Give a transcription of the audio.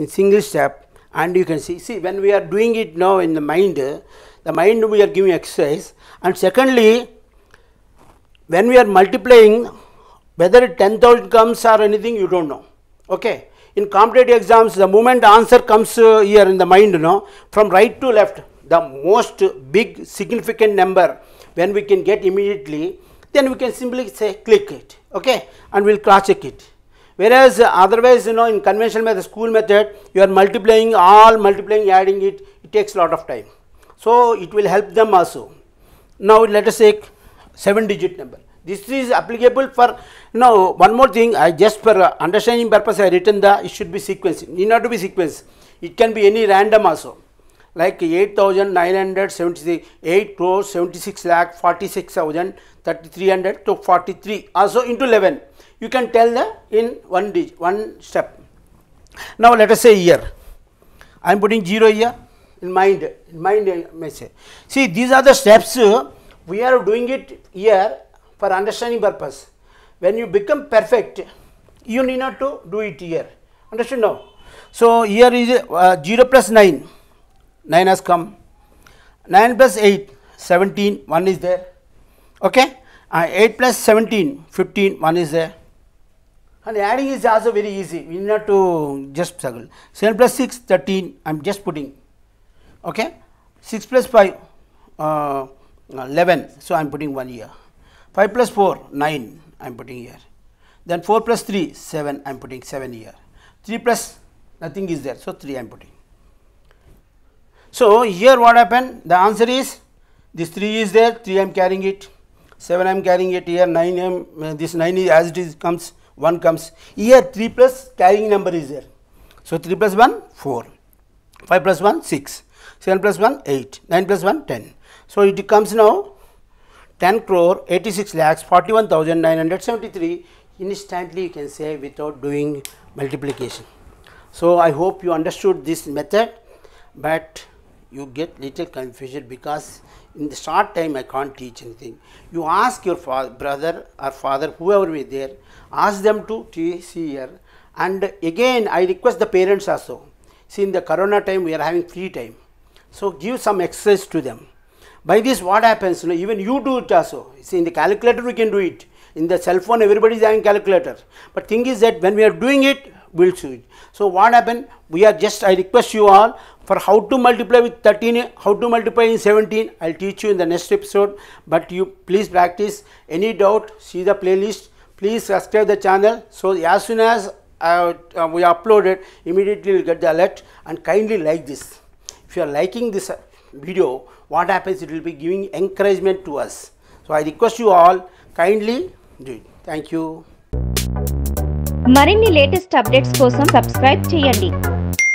in single step and you can see, see when we are doing it now in the mind, the mind we are giving exercise and secondly when we are multiplying whether 10,000 comes or anything you do not know. Okay. In competitive exams the moment answer comes uh, here in the mind you know from right to left the most big significant number when we can get immediately then we can simply say click it okay and we will cross check it. Whereas uh, otherwise, you know, in conventional method, school method, you are multiplying all, multiplying, adding it, it takes lot of time. So, it will help them also. Now, let us take 7 digit number. This is applicable for, you know, one more thing, I just for uh, understanding purpose, I written the, it should be sequence, need not to be sequence, it can be any random also like 8,978 crores 76 lakh 3300 to 43 also into 11. You can tell the in one digit, one step. Now let us say here, I am putting 0 here in mind, in mind uh, message. See these are the steps uh, we are doing it here for understanding purpose. When you become perfect, you need not to do it here. Understand now? So, here is uh, 0 plus 9. 9 has come 9 plus 8 17 1 is there okay uh, 8 plus 17 15 1 is there and adding is also very easy we need not to just struggle 7 plus 6 13 i am just putting okay 6 plus 5 uh, 11 so i am putting 1 here 5 plus 4 9 i am putting here then 4 plus 3 7 i am putting 7 here 3 plus nothing is there so 3 i am putting so, here what happened? The answer is this 3 is there, 3 I am carrying it, 7 I am carrying it, here 9 I am, uh, this 9 is as it is comes, 1 comes, here 3 plus carrying number is there. So, 3 plus 1, 4, 5 plus 1, 6, 7 plus 1, 8, 9 plus 1, 10. So, it comes now 10 crore 86 lakhs 41,973 instantly you can say without doing multiplication. So, I hope you understood this method, but you get little confusion because in the short time I can't teach anything. You ask your father, brother or father, whoever be there, ask them to see here. And again, I request the parents also. See, in the corona time, we are having free time. So, give some exercise to them. By this, what happens? You know, even you do it also. See, in the calculator, we can do it. In the cell phone, everybody is having calculator. But thing is that when we are doing it, we'll do So, what happened? We are just, I request you all, For how to multiply with 13, how to multiply in 17, I will teach you in the next episode. But you please practice. Any doubt, see the playlist. Please subscribe the channel. So as soon as uh, uh, we upload it, immediately you get the alert and kindly like this. If you are liking this video, what happens? It will be giving encouragement to us. So I request you all kindly do it. Thank you. మరిన్ని latest updates కోసం subscribe చేయండి